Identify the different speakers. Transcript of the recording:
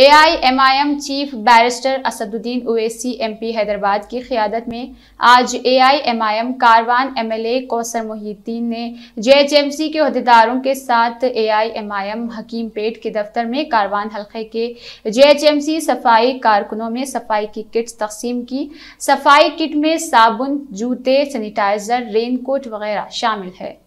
Speaker 1: AIMIM chief barrister Asaduddin Owaisi MP Hyderabad की क़ियादत में आज एआईएमआईएम कारवान एमएलए कौसर मोहिद्दीन ने जेएचएमसी के अहदेदारों के साथ एआईएमआईएम पेट के दफ्तर में कारवान हलके के जेएचएमसी सफाई कारकुनों में सफाई की किट्स तकसीम की सफाई किट में साबुन जूते सैनिटाइज़र रेनकोट वगैरह शामिल है